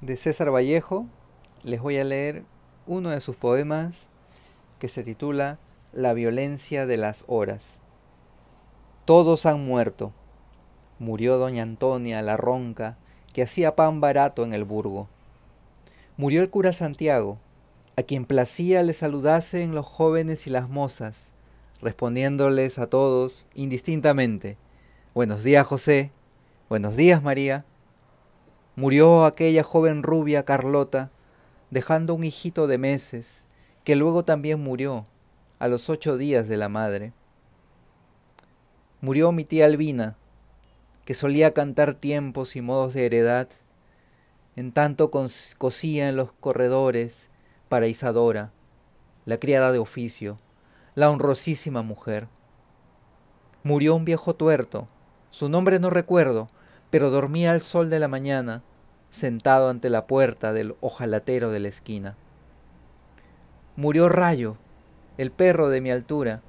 de César Vallejo, les voy a leer uno de sus poemas que se titula La violencia de las horas. Todos han muerto. Murió doña Antonia, la ronca, que hacía pan barato en el burgo. Murió el cura Santiago, a quien placía le saludasen los jóvenes y las mozas, respondiéndoles a todos indistintamente, Buenos días José, buenos días María, Murió aquella joven rubia Carlota, dejando un hijito de meses, que luego también murió, a los ocho días de la madre. Murió mi tía Albina, que solía cantar tiempos y modos de heredad, en tanto cosía en los corredores para Isadora, la criada de oficio, la honrosísima mujer. Murió un viejo tuerto, su nombre no recuerdo, pero dormía al sol de la mañana, sentado ante la puerta del ojalatero de la esquina. Murió Rayo, el perro de mi altura,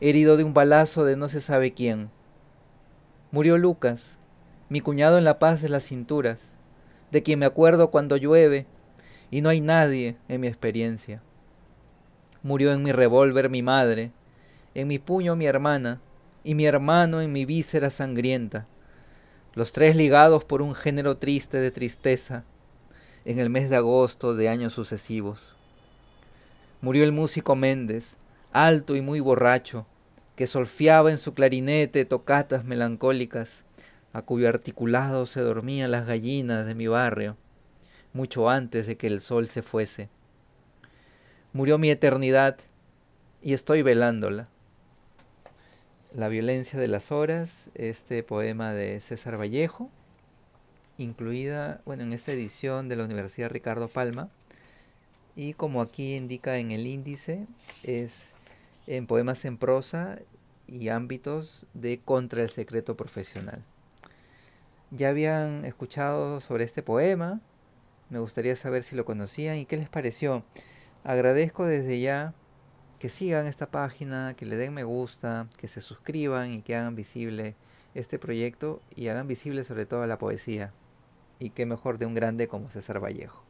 herido de un balazo de no se sabe quién. Murió Lucas, mi cuñado en la paz de las cinturas, de quien me acuerdo cuando llueve y no hay nadie en mi experiencia. Murió en mi revólver mi madre, en mi puño mi hermana y mi hermano en mi víscera sangrienta los tres ligados por un género triste de tristeza, en el mes de agosto de años sucesivos. Murió el músico Méndez, alto y muy borracho, que solfiaba en su clarinete tocatas melancólicas, a cuyo articulado se dormían las gallinas de mi barrio, mucho antes de que el sol se fuese. Murió mi eternidad y estoy velándola. La violencia de las horas, este poema de César Vallejo, incluida bueno, en esta edición de la Universidad Ricardo Palma. Y como aquí indica en el índice, es en poemas en prosa y ámbitos de Contra el Secreto Profesional. Ya habían escuchado sobre este poema, me gustaría saber si lo conocían y qué les pareció. Agradezco desde ya que sigan esta página, que le den me gusta, que se suscriban y que hagan visible este proyecto y hagan visible sobre todo la poesía. Y que mejor de un grande como César Vallejo.